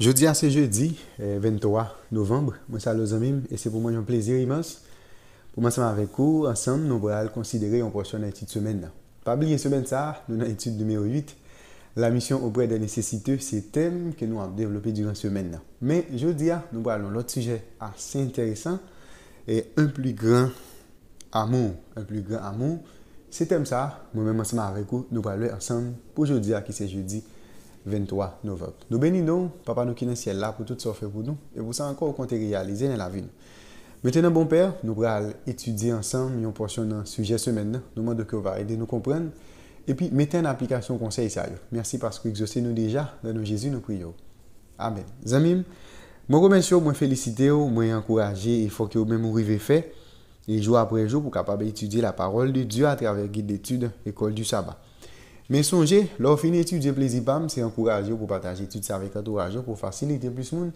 Jeudi à ce jeudi, 23 euh, novembre, moi salut et c'est pour moi un plaisir immense. Pour moi, avec vous, ensemble, nous allons considérer une prochaine étude semaine. Pas oublier semaine ça, nous avons étude numéro 8. La mission auprès des nécessiteux, c'est thème que nous avons développé durant la semaine. Mais jeudi, nous allons l'autre sujet assez intéressant et un plus grand amour. Un plus grand amour, c'est thème ça. Moi-même, ensemble avec vous, nous allons ensemble pour jeudi, qui c'est jeudi 23 novembre. Nous bénissons, Papa nous qui ciel là pour tout ce fait pour nous et pour ça encore qu'on réalisé dans la vie. Maintenant, bon Père, nous allons étudier ensemble une portion un sujet semaine. Nous allons que va aider nous comprendre et puis mettez en application conseil sérieux. Merci parce que exaucez nous déjà dans nos Jésus nous prions. Amen. Zamim, je vous remercie, je félicite, je vous encourage il faut que vous même fait et jour après jour pour capable étudier la parole de Dieu à travers guide d'études, école du sabbat. Mais songez, lorsqu'on étudier plaisir c'est encourager pour partager tout ça avec entourage, pour faciliter plus monde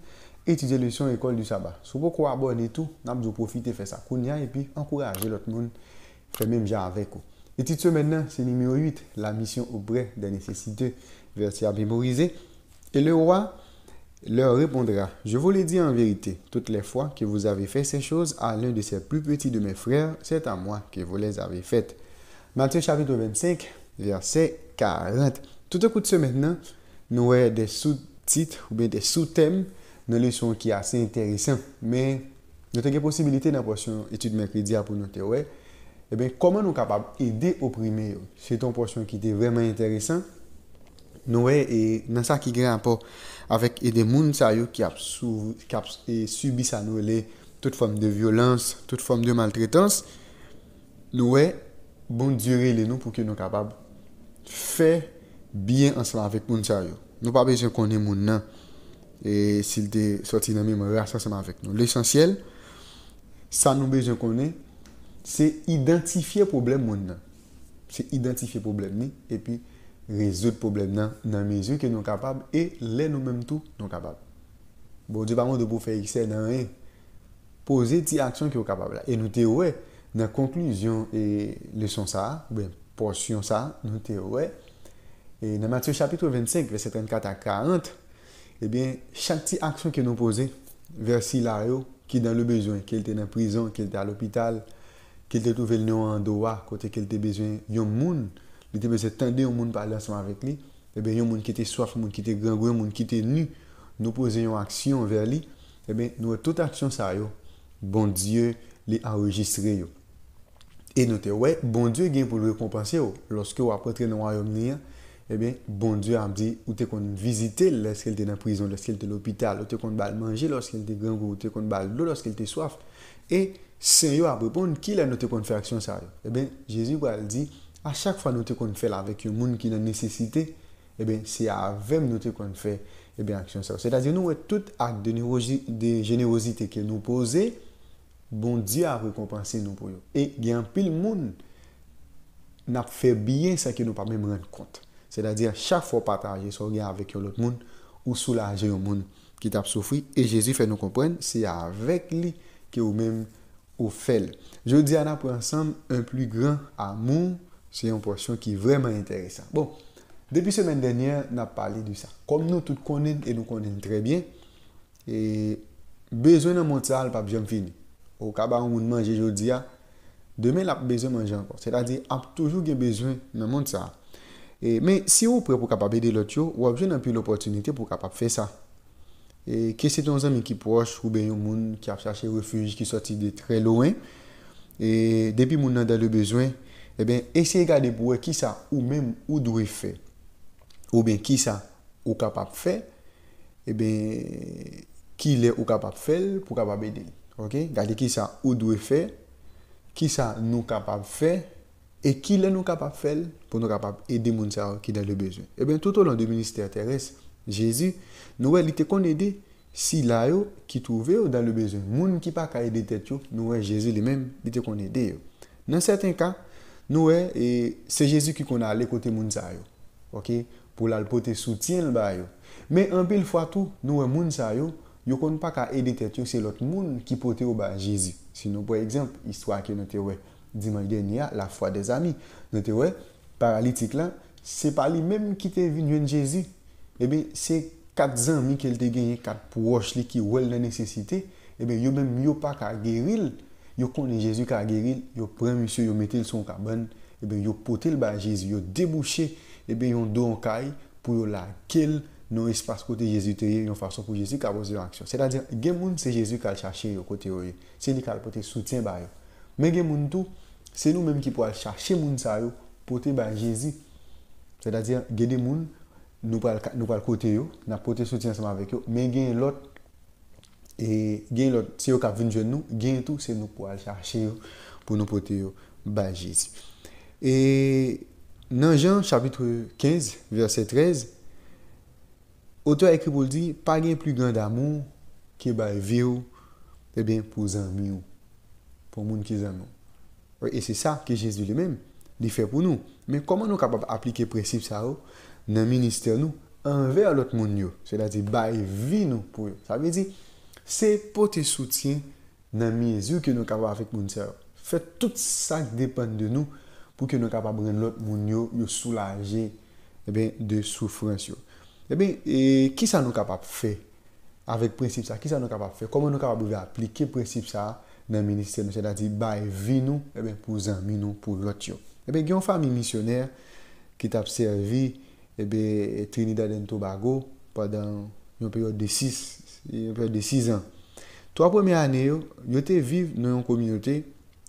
étudier le son école du sabbat. Si vous abonner tout, vous profiter de faire ça. Et puis, encourager l'autre monde, faire même genre avec vous. ceci maintenant, c'est numéro 8, la mission auprès des nécessités, vers à mémoriser. Et le roi leur répondra, je vous l'ai dit en vérité, toutes les fois que vous avez fait ces choses à l'un de ces plus petits de mes frères, c'est à moi que vous les avez faites. Mathieu chapitou 25, verset 40. Tout akout se mennen, nou e de non, eh sou tit ou be de sou tem, nou le son ki ase interesen. Men, nou tenke posibilite nan porsyon etude Merkidia pou nou te we, e ben, koman nou kapap ede oprimen yo? Se ton porsyon ki te vreman interesen, nou e, nan sa ki gre anpo, avek ede moun sa yo ki ap subis anwele, tout fom de violans, tout fom de maltretans, nou e, bon dure lè nou pou ki nou kapab fè biyen ansama avèk moun charyo. Nou pa bejè konè moun nan e sil te soti nan mè mè rase ansama avèk nou. L'esansyèl, sa nou bejè konè, se identifiè problem moun nan. Se identifiè problem nè, e pi rezout problem nan, nan mezi ki nou kapab, e lè nou mèm tou nou kapab. Bon, dè pa moun dè pou fè yikse nan e, pose ti aksyon ki ou kapab la. E nou te wè, Nan konkluzyon e leson ça, ou ben porsyon sa, nou te ouais, e nan Matthew chapitre 25, verset 34 à 40, eh bien, chaque ti action que nous pose, vers la yo, ki dan le bezwen, ke lte nan prizon, ke à al opital, ke lte le nou an doa, kote ke était bezwen yon moun, li te bezwen tende yon moun pale ensemble avec li, e eh ben yon moun ki te soif, moun ki te grand yon moun qui te nu, nous pose yon aksyon ver li, e eh ben nou wè tout aksyon sa yo, bon Dieu li enregistre et nous ouais, bon Dieu vient pour nous récompenser. Lorsque vous après dans le royaume, eh bien, bon Dieu a dit, vous êtes qu'on visiter lorsqu'elle était dans la prison, lorsqu'elle était à l'hôpital, vous êtes qu'on va manger lorsqu'elle était grand, vous êtes qu'on lorsque l'eau lorsqu'elle soif. Et Seigneur a répondu, qui a noté qu'on fait action sérieuse. Eh bien, Jésus a dit, à chaque fois que nous qu'on fait avec un monde qui a nécessité, eh bien, c'est avec nous qu'on fait et eh bien, action sérieuse. C'est-à-dire, nous, tout acte de générosité que nous poser bon Dieu a récompensé nous pour nous. Et il y a un pile monde n'a fait bien ce que nous pas même rendre compte. C'est-à-dire chaque fois partager son regard avec l'autre monde ou soulager le monde qui t'a souffert et Jésus fait nous comprendre c'est avec lui que ou même au fait. Je dis à pour ensemble un plus grand amour, c'est une portion qui est vraiment intéressante. Bon, depuis la semaine dernière, on a parlé de ça. Comme nous tous connaissons et nous connaissons très bien et besoin de monter à pas bien fini. Ou kaba ou moun manje jodia, demen ap bezo manje anko. Se la di, ap toujou gen bezo nan moun sa. E, men, si ou pre pou kaba bede lot yo, ou ap joun an pi l'oportunite pou kaba fe sa. E, kese ton zanmen ki poch, ou ben yon moun ki ap chache refuji ki soti de tre lowen. E, depi moun nan da le bezoen, e ben, esye gade pou we ki sa ou menm ou dwe fe. Ou ben, ki sa ou kaba fe, e ben, ki le ou kaba fe pou kaba bede. Ok Regardez qui ça a ou faire, qui ça nous capable de faire et qui l'a nous capable de faire pour nous capable d'aider les gens qui ont besoin. Eh bien, tout au long du ministère terrestre, Jésus, nous avons été aidés s'il si a eu, qui dans le besoin. Les gens qui n'ont pas aidé les têtes, nous avons été aidés par Jésus lui-même. Dans certains cas, c'est Jésus qui a côté à l'écoute des gens pour les soutenir. Mais un peu fois tout, nous avons été aidés. Yo connais pas qu'à aider tes cousins l'autre monde qui pote au bas Jésus. Sinon par exemple histoire que nous te dimanche dernier la foi des amis nous paralytique ouais parallèlement c'est pas lui même qui t'est venu un Jésus. Eh bien c'est quatre amis mis qu'elle a gagné quatre proches qui eu la nécessité. Eh bien yo même mieux pas qu'à guérir. Yo connais Jésus qu'à guérir. Yo prend Monsieur, yo mette le son carbone. Eh bien yo pote le bas Jésus. Yo déboucher. Eh bien yo en deux en caille pour la kill dans l'espace côté Jésus, il y a une façon pour Jésus qui poser une action. C'est-à-dire, il y a des qui Jésus qui chercher au côté de C'est lui qui porter soutien. Bah, Mais il y a c'est nous-mêmes qui pour aller chercher les gens pour bah, Jésus. C'est-à-dire, il y a des gens qui nous parlent côté de nous, qui porter soutien ensemble avec eux. Mais il y l'autre, et il y l'autre, si vous avez venu nous, il tout, c'est nous pour aller chercher pour nous porter bah, Jésus. Et dans Jean chapitre 15, verset 13, Otor ekri pou l di, pa gen plu ganda moun ki baye vi ou, te eh ben pou zanmi ou, pou moun ki zanmou. Ouye, e se sa ki jesu li men, li fe pou nou. Men koman nou kapap aplike presif sa ou, nan minister nou, anve alot moun yo. Se la di, baye vi nou pou yo. Sa mi di, se poti soutien nan mizou ki nou kapap afek moun sa ou. Fe tout sa depan de nou pou ki nou kapap gen lot moun yo, yo soulaje eh de soufrans yo. E eh bè, ki sa nou kapap fè? Avèk prensip sa, ki sa nou kapap fè? Koman nou kapap ouve aplike prensip sa nan minister nosyè da di baye vi nou e eh bè pou zanmi nou, pou lot eh yo. E bè, gyon fa mi missionèr ki tap servi e bè Trinidad en Tobago padan yon peryode de 6 yon peryode de 6 an. To a premi anè yo, yo te viv nan yon kominyote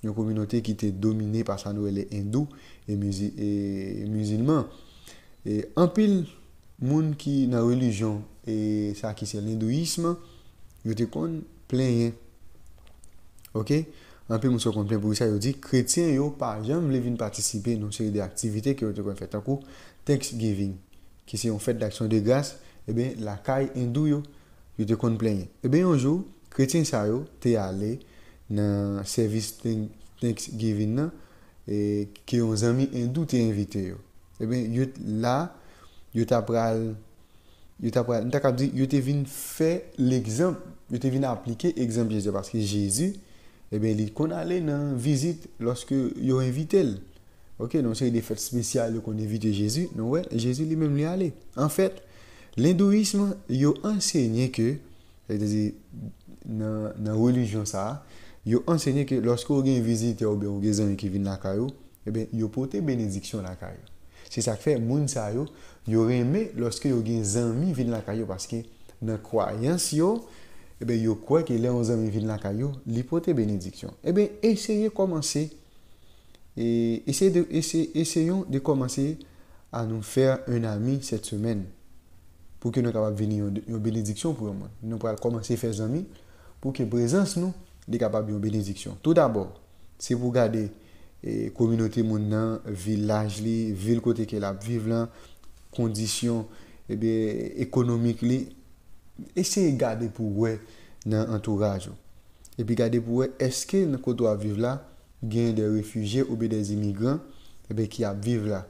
yon kominyote ki te domine pasan nou elè hindou e musilman e anpil moun ki nan relijon e sa ki se lindouisme, yo te kon plenye. Ok? An pe moun se kon plenye pou yon sa yo di, kretien yo, parjam, vle vin patisipe nou seri de aktivite ki yo te kon fet akou, Thanksgiving. Ki se yon fet lakson de gas, e ben, lakay hindou yo, yo te kon plenye. E ben, yon jou, kretien sa yo, te ale, nan servis Thanksgiving nan, e, ki yon zami hindou te invite yo. E ben, yo te la, yo t'a pral yo fait l'exemple, yo vinn appliquer exemple Jésus parce que Jésus eh bien, il qu'on allait dans visite lorsque yo invité OK, donc c'est des fêtes spéciales qu'on invite Jésus. Non ouais, Jésus lui-même lui allait. En fait, l'hindouisme a enseigné que c'est-à-dire eh dans la religion ça, a enseigné que lorsque on visite ou bien qui vient la caillou, eh bien, yo porter bénédiction la caillou. C'est ça qui fait que les gens t'aiment, ils t'aiment quand des amis viennent la t'aider parce que dans as de la croyance et croient crois qu'il y a des amis ils viennent t'aider, c'est l'hypothèse de la bénédiction. Et essayons de commencer à nous faire un ami cette semaine pour que nous puissions venir une bénédiction pour nous. Nous pourrons commencer à faire des amis pour que la présence de nous soit capable de faire une bénédiction. Tout d'abord, c'est pour garder... E komunote moun nan, vilaj li, vil kote ke la ap viv lan, kondisyon ekonomik li, ese yi gade pou we nan entouraj. Epi gade pou we, eske nan koto ap viv la, gen de refuji ou be de zi migran, ebe ki ap viv la.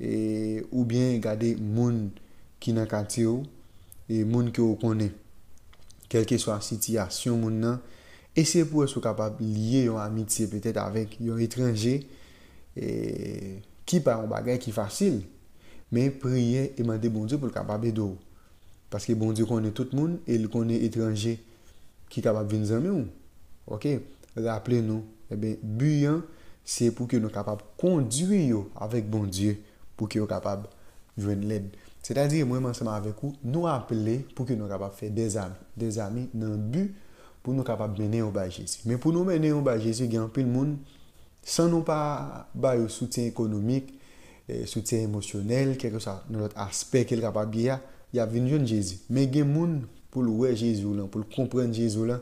E, ou bien gade moun ki nan kati ou, e moun ki ou konen. Kelke swa sityasyon moun nan, Ese pou e sou kapab liye yon amitie petet avèk yon etranje ki pa yon bagay ki fasil. Men priye e mande bondye pou l kapab edo. Paske bondye konen tout moun e l konen etranje ki kapab vin zame ou. Ok? E aple nou. E ben, buyan se pou ki nou kapab kondye yo avèk bondye pou ki yo kapab jwen led. Se ta di mwen manseman avèk ou, nou aple pou ki nou kapab fe bezami. Dezami nan buyan. pou nou kapap mene yon baye Jezu. Men pou nou mene yon baye Jezu, gen apil moun, san nou pa baye yon soutien ekonomik, eh, soutien emosyonel, kèkè sa, nou lot aspek, yon kapap biya, yon vinjon Jezu. Men gen moun, pou lou we Jezu lan, pou l'kompren Jezu lan,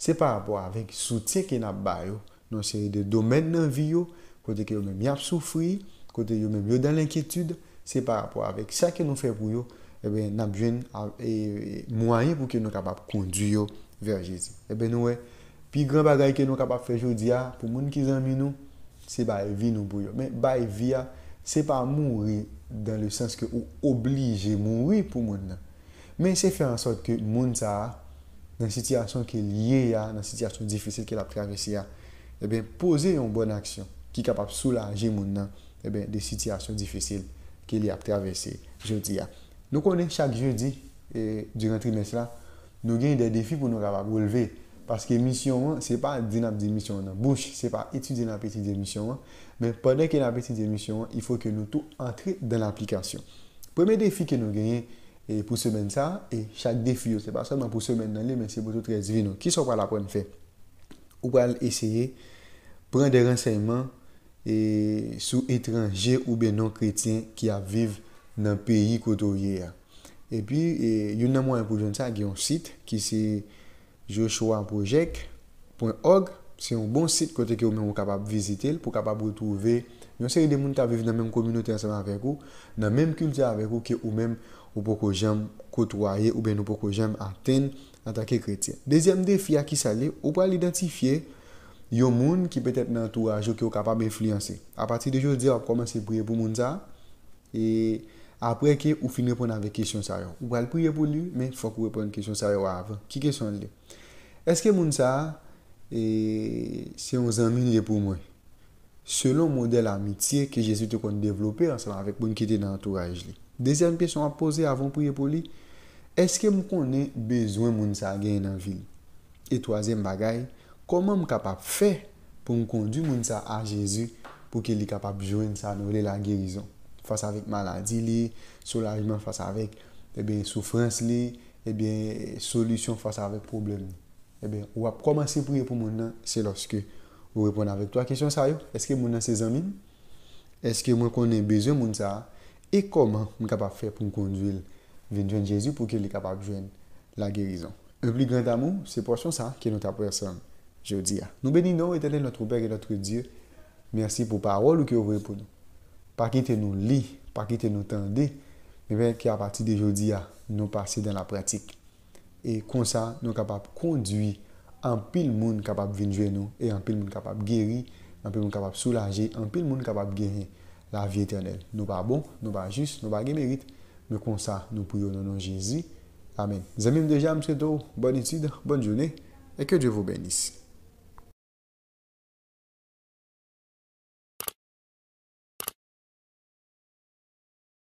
se pa rapor avèk soutien ki nap baye yon, nou se de domèd nan vi yon, kote ki yon mèm yap soufri, kote yon mèm yon dan l'enkyetud, se pa rapor avèk sa ki nou fe pou yon, e eh ben nap jwen eh, mouayen pou ki yon nou kapap kondi yon verje di. Ebe eh nou e, pi gran bagay ke nou kapap fe jodi a, ah, pou moun ki zanmi nou, se baye vi nou bou yo. Men baye vi a, ah, se pa mouri dan le sens ke ou oblige mouri pou moun nan. Men se fe ansot ke moun ta nan sityasyon ke liye a, nan sityasyon difisil ke la ah, prevesi a, ebe, eh pose yon bon aksyon ki kapap soulaje moun nan ebe, eh de sityasyon difisil ke li aprevesi jodi a. Nou konen chak jodi, di rentrimes la, Nou genye de defi pou nou rava bouleve. Paske misyon an, se pa dinap di misyon an. Bouch, se pa etude nan peti di misyon an. Men pwede ke nan peti di misyon an, i fwo ke nou tou antre dan aplikasyon. Premye defi ke nou genye, pou semen sa, e chak defi yo, se pa semen pou semen nan li, men se pou tout resvi nou. Kisou pa la pon fè? Ou pal eseye, pren de renseyman, sou etranje ou ben non kretien ki aviv nan peyi koto ye a. epi, yon nan mwen pou jantan gen yon sit ki se joshuaprojek.org se yon bon sit kote ke ou men wou kapap vizite l pou kapap wou touve yon seri de moun ta vive nan menm kominote anseman avek ou nan menm kulti avek ou ke ou menm ou pou ko jantan kotwaye ou ben ou pou ko jantan aten atake kretien. Dezyem defi a ki sa li ou pou al identifiye yon moun ki petet nan touajou ke wou kapap enfluyansi. A pati de jous di wap koman se pou ye pou moun ta e apre ke ou fin repon avè kèsyon sa yo. Ou pral priye pou li, men fòk ou repon kèsyon sa yo avè. Ki kèsyon li? Eske moun sa, e, se yon zanmine li pou mwen, selon model amitie ki jesu te kon devlopè anselan avèk pou nkite nan entourage li. Dezyen kèsyon ap pose avè moun priye pou li, eske mou konen bezwen moun sa genye nan vil? Et toazen bagay, koman mou kapap fè pou mou kondi moun sa a jesu pou ke li kapap joen sa nou le la gerizon? Face avec maladie, soulagement face avec la eh bien souffrance, la eh bien solution face avec problème. et eh bien, à comment prier pour maintenant, c'est lorsque vous répondez avec toi question ça, est-ce que mon âme se est-ce que moi qu'on besoin mon ça, et comment je peux faire pour conduire, de Jésus pour qu'il soit capable de joindre la guérison. Un plus grand amour, c'est pour ça que notre personne je dis à nous bénis nous et notre Père et notre Dieu, merci pour parole ou que vous pour pas quitter nous lire, pas quitter nous tende, mais bien qu'à partir de jeudi, ah, nous passer dans la pratique. Et comme ça, nous sommes capables de conduire un pile monde capable de venir nous, et un pile monde capable de guérir, un pile monde capable de soulager, un pile monde capable de guérir la vie éternelle. Nous ne sommes pas bons, nous pas juste, nous ne sommes pas de mérite, mais comme ça, nous prions dans le nom de Jésus. Amen. de déjà, M. Tau, bonne étude, bonne journée, et que Dieu vous bénisse.